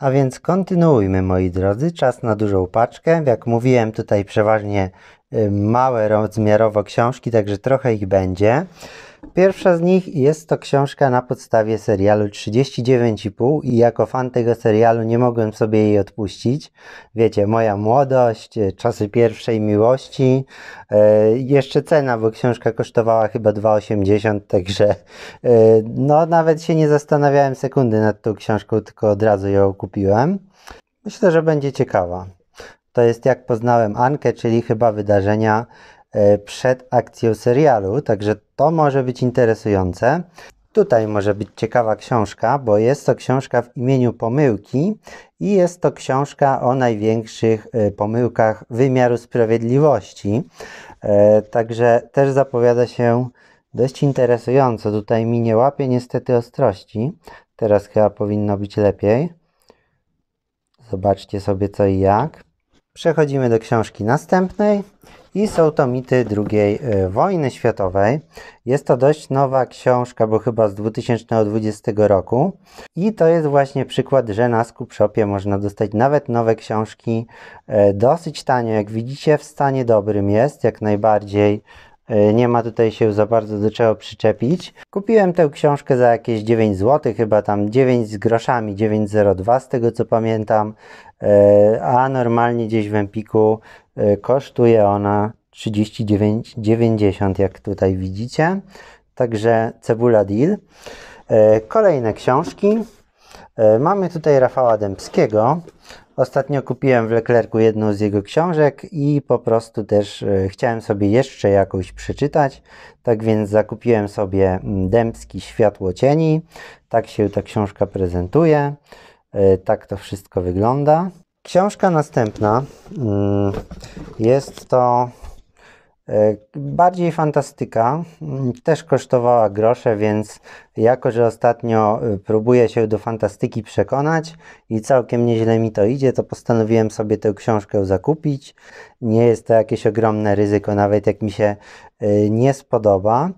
A więc kontynuujmy moi drodzy, czas na dużą paczkę. Jak mówiłem tutaj przeważnie Y, małe rozmiarowo książki, także trochę ich będzie. Pierwsza z nich jest to książka na podstawie serialu 39,5 i jako fan tego serialu nie mogłem sobie jej odpuścić. Wiecie, moja młodość, y, czasy pierwszej miłości, yy, jeszcze cena, bo książka kosztowała chyba 2,80, także yy, no nawet się nie zastanawiałem sekundy nad tą książką, tylko od razu ją kupiłem. Myślę, że będzie ciekawa to jest jak poznałem Ankę, czyli chyba wydarzenia e, przed akcją serialu, także to może być interesujące. Tutaj może być ciekawa książka, bo jest to książka w imieniu pomyłki i jest to książka o największych e, pomyłkach wymiaru sprawiedliwości. E, także też zapowiada się dość interesująco. Tutaj mi nie łapie niestety ostrości. Teraz chyba powinno być lepiej. Zobaczcie sobie co i jak. Przechodzimy do książki następnej i są to mity II e, wojny światowej. Jest to dość nowa książka, bo chyba z 2020 roku. I to jest właśnie przykład, że na Skupshopie można dostać nawet nowe książki e, dosyć tanio. Jak widzicie, w stanie dobrym jest, jak najbardziej E, nie ma tutaj się za bardzo do czego przyczepić. Kupiłem tę książkę za jakieś 9 zł, chyba tam 9 z groszami, 9,02 z tego co pamiętam, e, a normalnie gdzieś w Empiku e, kosztuje ona 39,90 jak tutaj widzicie. Także cebula deal. Kolejne książki. Mamy tutaj Rafała Dębskiego, Ostatnio kupiłem w Leclercu jedną z jego książek i po prostu też e, chciałem sobie jeszcze jakąś przeczytać. Tak więc zakupiłem sobie mm, Dębski Światło Cieni. Tak się ta książka prezentuje. E, tak to wszystko wygląda. Książka następna mm, jest to E, bardziej fantastyka mm, też kosztowała grosze, więc jako, że ostatnio y, próbuję się do fantastyki przekonać i całkiem nieźle mi to idzie, to postanowiłem sobie tę książkę zakupić. Nie jest to jakieś ogromne ryzyko, nawet jak mi się y, nie spodoba.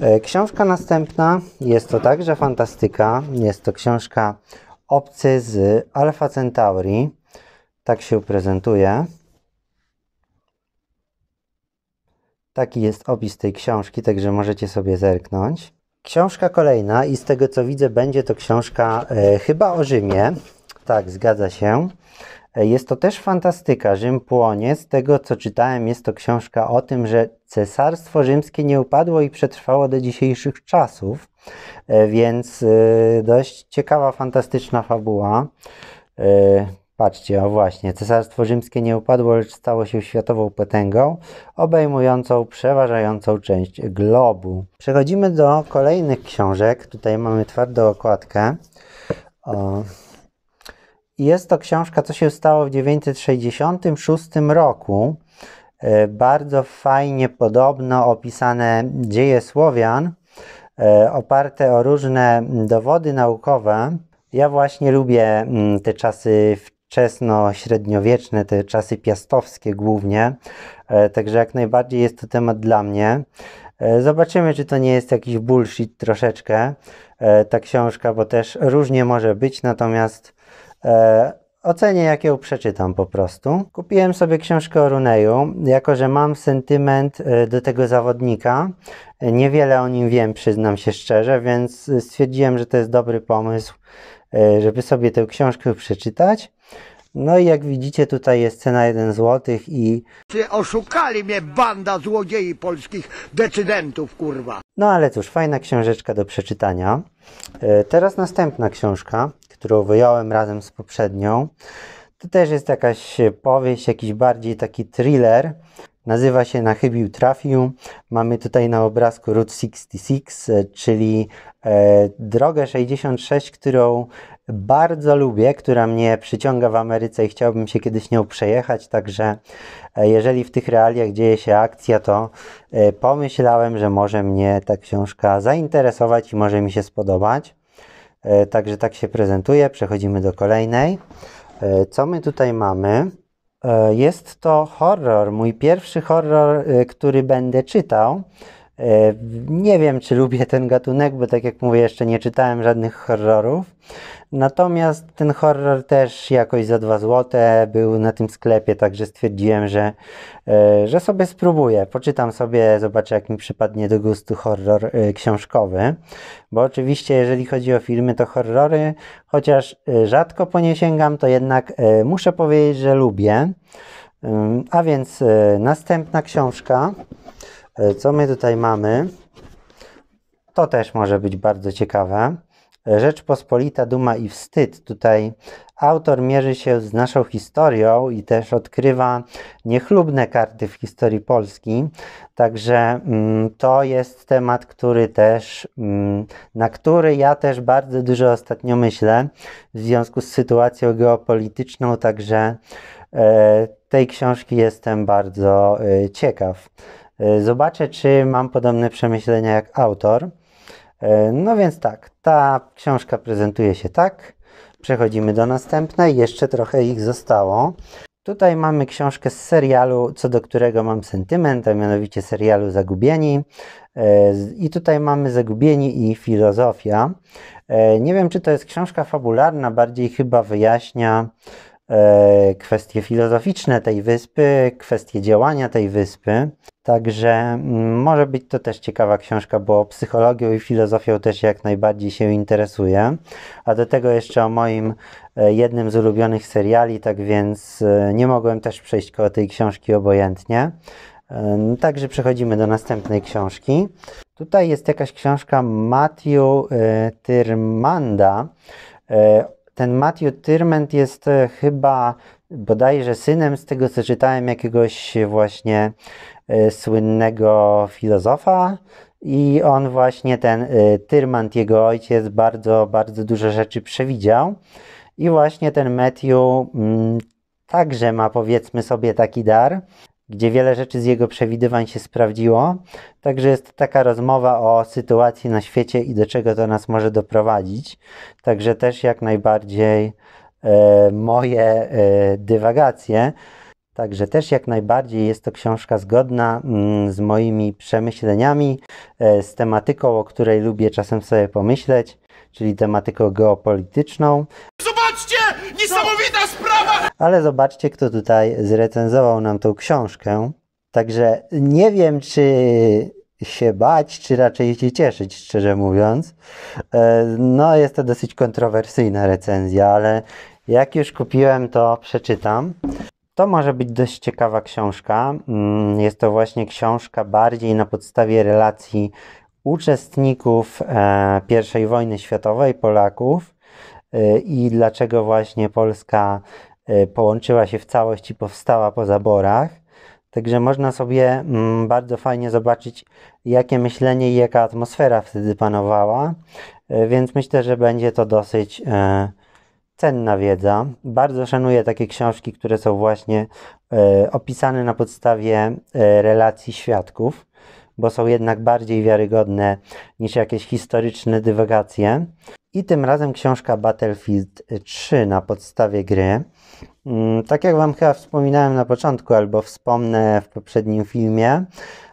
E, książka następna jest to także fantastyka. Jest to książka Obcy z Alpha Centauri. Tak się prezentuje. Taki jest opis tej książki, także możecie sobie zerknąć. Książka kolejna i z tego co widzę będzie to książka e, chyba o Rzymie. Tak, zgadza się. E, jest to też fantastyka, Rzym płonie. Z tego co czytałem jest to książka o tym, że Cesarstwo Rzymskie nie upadło i przetrwało do dzisiejszych czasów, e, więc e, dość ciekawa, fantastyczna fabuła. E, Patrzcie, o właśnie, Cesarstwo Rzymskie nie upadło, lecz stało się światową potęgą, obejmującą przeważającą część globu. Przechodzimy do kolejnych książek. Tutaj mamy twardą okładkę. O. Jest to książka, co się stało w 966 roku. E, bardzo fajnie podobno opisane dzieje Słowian, e, oparte o różne dowody naukowe. Ja właśnie lubię mm, te czasy wczesno-średniowieczne, te czasy piastowskie głównie. E, także jak najbardziej jest to temat dla mnie. E, zobaczymy, czy to nie jest jakiś bullshit troszeczkę, e, ta książka, bo też różnie może być, natomiast ocenię, jak ją przeczytam po prostu. Kupiłem sobie książkę o Runeju, jako że mam sentyment do tego zawodnika. Niewiele o nim wiem, przyznam się szczerze, więc stwierdziłem, że to jest dobry pomysł, żeby sobie tę książkę przeczytać. No i jak widzicie tutaj jest cena 1 zł i... Oszukali mnie banda złodziei polskich decydentów, kurwa. No ale cóż, fajna książeczka do przeczytania. E, teraz następna książka, którą wyjąłem razem z poprzednią. To też jest jakaś powieść, jakiś bardziej taki thriller. Nazywa się Nachybił Trafiu. Mamy tutaj na obrazku Route 66, e, czyli e, drogę 66, którą bardzo lubię, która mnie przyciąga w Ameryce i chciałbym się kiedyś nią przejechać. Także e, jeżeli w tych realiach dzieje się akcja, to e, pomyślałem, że może mnie ta książka zainteresować i może mi się spodobać. E, także tak się prezentuje. Przechodzimy do kolejnej. E, co my tutaj mamy? E, jest to horror, mój pierwszy horror, e, który będę czytał. E, nie wiem, czy lubię ten gatunek, bo tak jak mówię, jeszcze nie czytałem żadnych horrorów. Natomiast ten horror też jakoś za 2 złote był na tym sklepie, także stwierdziłem, że, e, że sobie spróbuję. Poczytam sobie, zobaczę jak mi przypadnie do gustu horror e, książkowy. Bo oczywiście, jeżeli chodzi o filmy, to horrory, chociaż rzadko po nie sięgam, to jednak muszę powiedzieć, że lubię. A więc następna książka. E, co my tutaj mamy? To też może być bardzo ciekawe. E, Rzeczpospolita, duma i wstyd. Tutaj autor mierzy się z naszą historią i też odkrywa niechlubne karty w historii Polski. Także mm, to jest temat, który też, mm, na który ja też bardzo dużo ostatnio myślę w związku z sytuacją geopolityczną. Także e, tej książki jestem bardzo ciekaw. E, zobaczę, czy mam podobne przemyślenia jak autor. E, no więc tak, ta książka prezentuje się tak. Przechodzimy do następnej, jeszcze trochę ich zostało. Tutaj mamy książkę z serialu, co do którego mam sentyment, a mianowicie serialu Zagubieni. E, I tutaj mamy Zagubieni i filozofia. Nie wiem, czy to jest książka fabularna, bardziej chyba wyjaśnia E, kwestie filozoficzne tej wyspy, kwestie działania tej wyspy. Także mm, może być to też ciekawa książka, bo psychologią i filozofią też jak najbardziej się interesuję. A do tego jeszcze o moim e, jednym z ulubionych seriali, tak więc e, nie mogłem też przejść koło tej książki obojętnie. No, także przechodzimy do następnej książki. Tutaj jest jakaś książka Matthew Tyrmanda ten Matthew Tyrment jest e, chyba bodajże synem, z tego co czytałem, jakiegoś właśnie y, słynnego filozofa. I on właśnie ten y, e, Tyrmand, jego ojciec, bardzo, bardzo dużo rzeczy przewidział. I właśnie ten Matthew mm, także ma, powiedzmy sobie, taki dar, gdzie wiele rzeczy z jego przewidywań się sprawdziło. Także jest to taka rozmowa o sytuacji na świecie i do czego to nas może doprowadzić. Także też jak najbardziej e, moje e, dywagacje. Także też jak najbardziej jest to książka zgodna mm, z moimi przemyśleniami, e, z tematyką, o której lubię czasem sobie pomyśleć, czyli tematyką geopolityczną. Niesamowita sprawa! Ale zobaczcie, kto tutaj zrecenzował nam tą książkę. Także nie wiem, czy się bać, czy raczej się cieszyć, szczerze mówiąc. E, no, jest to dosyć kontrowersyjna recenzja, ale jak już kupiłem, to przeczytam. To może być dość ciekawa książka. Mm, jest to właśnie książka bardziej na podstawie relacji uczestników e, I wojny światowej Polaków E, i dlaczego właśnie Polska e, połączyła się w całość i powstała po zaborach. Także można sobie mm, bardzo fajnie zobaczyć, jakie myślenie i jaka atmosfera wtedy panowała, e, więc myślę, że będzie to dosyć cenna wiedza. Bardzo szanuję takie książki, które są właśnie opisane na podstawie relacji świadków, bo są jednak bardziej wiarygodne niż jakieś historyczne dywagacje i tym razem książka Battlefield 3 na podstawie gry. Mm, tak jak Wam chyba wspominałem na początku, albo wspomnę w poprzednim filmie,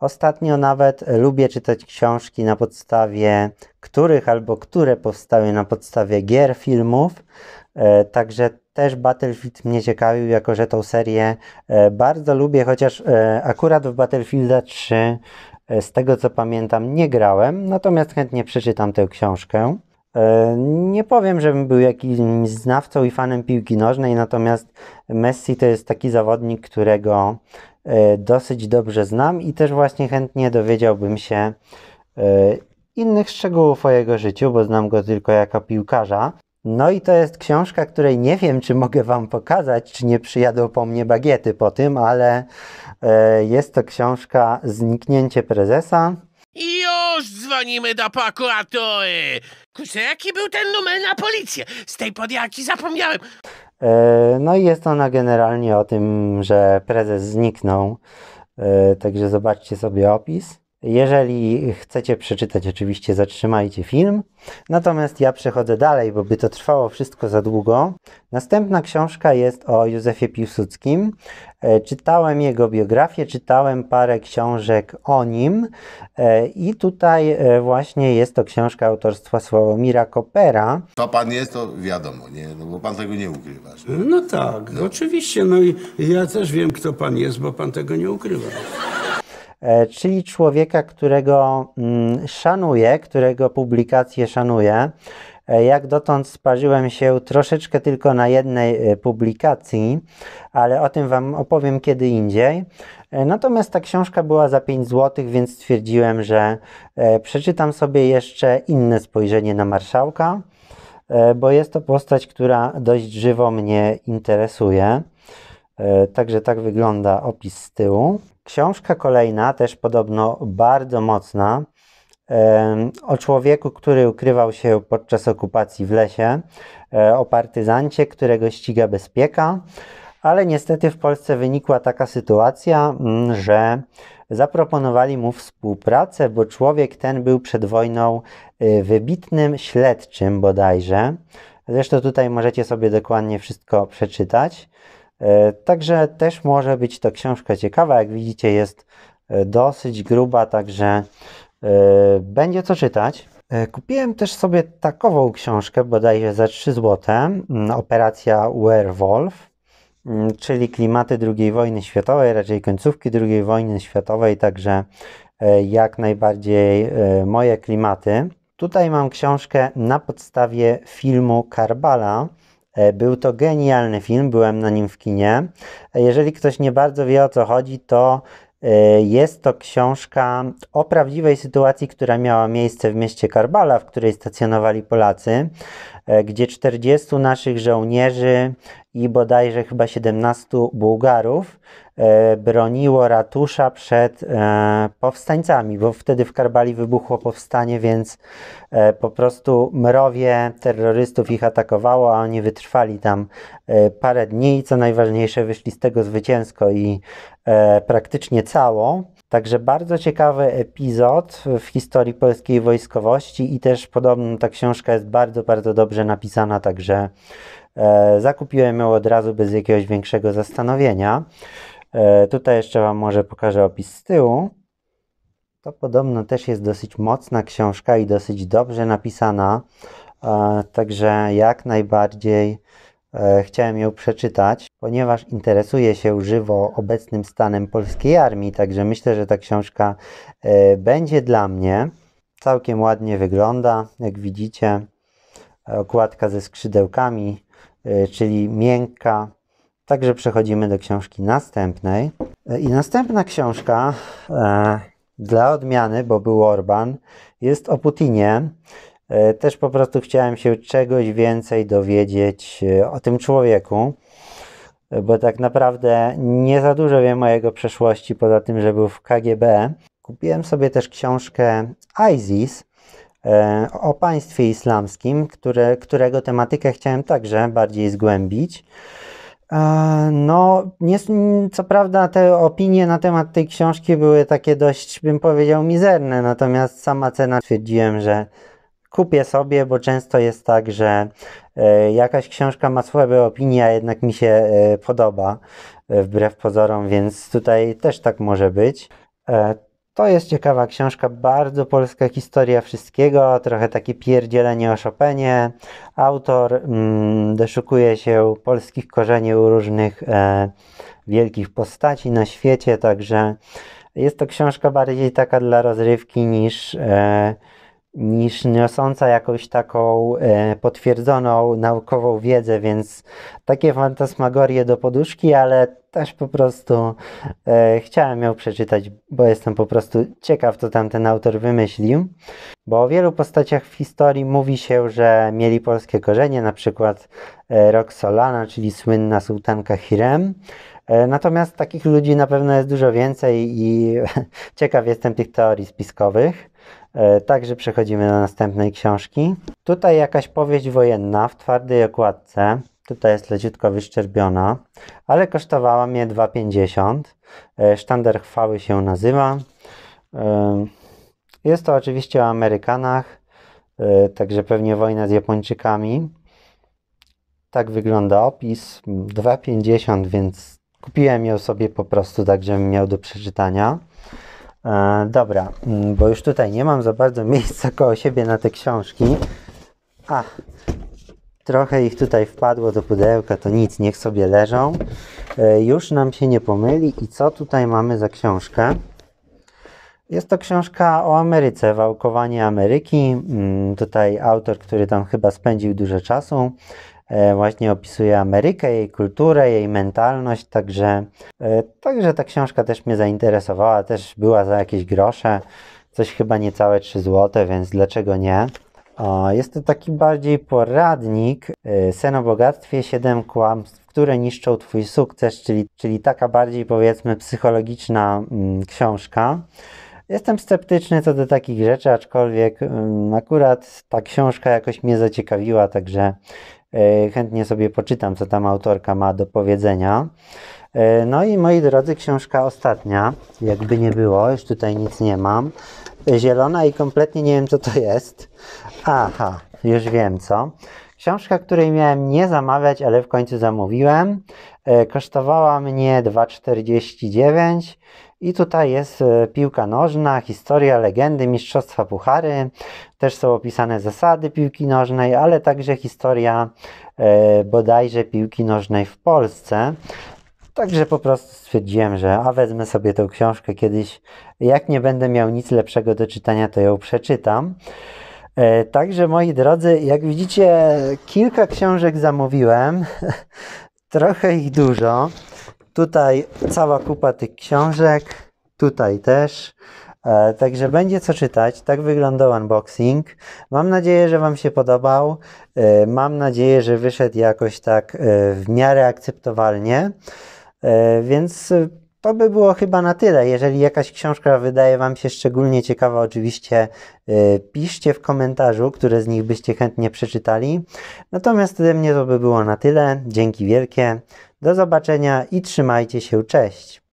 ostatnio nawet lubię czytać książki na podstawie których albo które powstały na podstawie gier, filmów. E, także też Battlefield mnie ciekawił, jako że tą serię e, bardzo lubię, chociaż e, akurat w Battlefielda 3 z tego co pamiętam nie grałem, natomiast chętnie przeczytam tę książkę. E, nie powiem, żebym był jakimś znawcą i fanem piłki nożnej, natomiast Messi to jest taki zawodnik, którego e, dosyć dobrze znam i też właśnie chętnie dowiedziałbym się e, innych szczegółów o jego życiu, bo znam go tylko jako piłkarza. No i to jest książka, której nie wiem, czy mogę Wam pokazać, czy nie przyjadą po mnie bagiety po tym, ale jest to książka Zniknięcie prezesa. Już dzwonimy do prokuratury! Kurczę, jaki był ten numer na policję? Z tej podjaki zapomniałem. E, no i jest ona generalnie o tym, że prezes zniknął. E, także zobaczcie sobie opis. Jeżeli chcecie przeczytać, oczywiście zatrzymajcie film. Natomiast ja przechodzę dalej, bo by to trwało wszystko za długo. Następna książka jest o Józefie Piłsudskim. E, czytałem jego biografię, czytałem parę książek o nim e, i tutaj e, właśnie jest to książka autorstwa Sławomira Kopera. To pan jest, to wiadomo, nie? No bo pan tego nie ukrywa. No tak, no. oczywiście. No i ja też wiem, kto pan jest, bo pan tego nie ukrywa. E, czyli człowieka, którego mm, szanuję, którego publikacje szanuję. E, jak dotąd sparzyłem się troszeczkę tylko na jednej e, publikacji, ale o tym Wam opowiem kiedy indziej. Natomiast ta książka była za 5 zł, więc stwierdziłem, że przeczytam sobie jeszcze inne spojrzenie na marszałka, bo jest to postać, która dość żywo mnie interesuje. Także tak wygląda opis z tyłu. Książka kolejna, też podobno bardzo mocna, o człowieku, który ukrywał się podczas okupacji w lesie, e, o partyzancie, którego ściga bezpieka, ale niestety w Polsce wynikła taka sytuacja, mm, że zaproponowali mu współpracę, bo człowiek ten był przed wojną e, wybitnym śledczym bodajże. Zresztą tutaj możecie sobie dokładnie wszystko przeczytać. E, także też może być to książka ciekawa. Jak widzicie, jest e, dosyć gruba, także e, będzie co czytać. Kupiłem też sobie takową książkę, bodajże za 3 zł, Operacja Werewolf, mm, czyli klimaty II wojny światowej, raczej końcówki II wojny światowej, także jak najbardziej moje klimaty. Tutaj mam książkę na podstawie filmu Karbala, E, był to genialny film, byłem na nim w kinie. E, jeżeli ktoś nie bardzo wie o co chodzi, to e, jest to książka o prawdziwej sytuacji, która miała miejsce w mieście Karbala, w której stacjonowali Polacy. E, gdzie 40 naszych żołnierzy i bodajże chyba 17 Bułgarów e, broniło ratusza przed e, powstańcami, bo wtedy w Karbali wybuchło powstanie, więc po prostu mrowie terrorystów ich atakowało, a oni wytrwali tam parę dni i co najważniejsze wyszli z tego zwycięsko i praktycznie cało. Także bardzo ciekawy epizod w historii polskiej wojskowości i też podobno ta książka jest bardzo, bardzo dobrze dobrze napisana, także e, zakupiłem ją od razu bez jakiegoś większego zastanowienia. E, tutaj jeszcze Wam może pokażę opis z tyłu. To podobno też jest dosyć mocna książka i dosyć dobrze napisana, e, także jak najbardziej e, chciałem ją przeczytać, ponieważ interesuje się żywo obecnym stanem polskiej armii, także myślę, że ta książka e, będzie dla mnie. Całkiem ładnie wygląda, jak widzicie okładka ze skrzydełkami, y, czyli miękka. Także przechodzimy do książki następnej. I następna książka e, dla odmiany, bo był Orban, jest o Putinie. E, też po prostu chciałem się czegoś więcej dowiedzieć e, o tym człowieku, bo tak naprawdę nie za dużo wiem o jego przeszłości, poza tym, że był w KGB. Kupiłem sobie też książkę ISIS, E, o państwie islamskim, które, którego tematykę chciałem także bardziej zgłębić. E, no, nie, co prawda te opinie na temat tej książki były takie dość, bym powiedział, mizerne, natomiast sama cena stwierdziłem, że kupię sobie, bo często jest tak, że e, jakaś książka ma słabe opinie, a jednak mi się podoba, wbrew pozorom, więc tutaj też tak może być. To jest ciekawa książka, bardzo polska historia wszystkiego, trochę takie pierdzielenie o Chopinie. Autor mm, doszukuje się polskich korzeni u różnych e, wielkich postaci na świecie, także jest to książka bardziej taka dla rozrywki niż... E, niż niosąca jakąś taką e, potwierdzoną naukową wiedzę, więc takie fantasmagorie do poduszki, ale też po prostu e, chciałem ją przeczytać, bo jestem po prostu ciekaw, co tamten autor wymyślił. Bo o wielu postaciach w historii mówi się, że mieli polskie korzenie, na przykład e, Roxolana, czyli słynna sułtanka Hirem, e, Natomiast takich ludzi na pewno jest dużo więcej i ciekaw jestem tych teorii spiskowych. E, także przechodzimy do następnej książki. Tutaj jakaś powieść wojenna w twardej okładce. Tutaj jest leciutko wyszczerbiona, ale kosztowała mnie 2,50. E, Sztandar chwały się nazywa. E, jest to oczywiście o Amerykanach, także pewnie wojna z Japończykami. Tak wygląda opis. 2,50, więc kupiłem ją sobie po prostu tak, żebym miał do przeczytania. E, dobra, mm, bo już tutaj nie mam za bardzo miejsca koło siebie na te książki. A, trochę ich tutaj wpadło do pudełka, to nic, niech sobie leżą. E, już nam się nie pomyli. I co tutaj mamy za książkę? Jest to książka o Ameryce, Wałkowanie Ameryki. Mm, tutaj autor, który tam chyba spędził dużo czasu, E, właśnie opisuje Amerykę, jej kulturę, jej mentalność, także, e, także ta książka też mnie zainteresowała, też była za jakieś grosze, coś chyba niecałe 3 złote, więc dlaczego nie? jest to taki bardziej poradnik e, Sen o bogactwie, 7 kłamstw, które niszczą Twój sukces, czyli, czyli taka bardziej powiedzmy psychologiczna mm, książka. Jestem sceptyczny co do takich rzeczy, aczkolwiek mm, akurat ta książka jakoś mnie zaciekawiła, także E, chętnie sobie poczytam, co tam autorka ma do powiedzenia. E, no i moi drodzy, książka ostatnia, jakby nie było, już tutaj nic nie mam. Zielona i kompletnie nie wiem, co to jest. Aha, już wiem co. Książka, której miałem nie zamawiać, ale w końcu zamówiłem, e, kosztowała mnie 2,49 i tutaj jest e, piłka nożna, historia, legendy, mistrzostwa puchary. Też są opisane zasady piłki nożnej, ale także historia e, bodajże piłki nożnej w Polsce. Także po prostu stwierdziłem, że a wezmę sobie tą książkę kiedyś. Jak nie będę miał nic lepszego do czytania, to ją przeczytam. E, także moi drodzy, jak widzicie, kilka książek zamówiłem, trochę ich dużo. Tutaj cała kupa tych książek, tutaj też. E, także będzie co czytać. Tak wyglądał unboxing. Mam nadzieję, że Wam się podobał. E, mam nadzieję, że wyszedł jakoś tak w miarę akceptowalnie. Więc to by było chyba na tyle. Jeżeli jakaś książka wydaje Wam się szczególnie ciekawa, oczywiście yy, piszcie w komentarzu, które z nich byście chętnie przeczytali. Natomiast ode mnie to by było na tyle. Dzięki wielkie. Do zobaczenia i trzymajcie się. Cześć.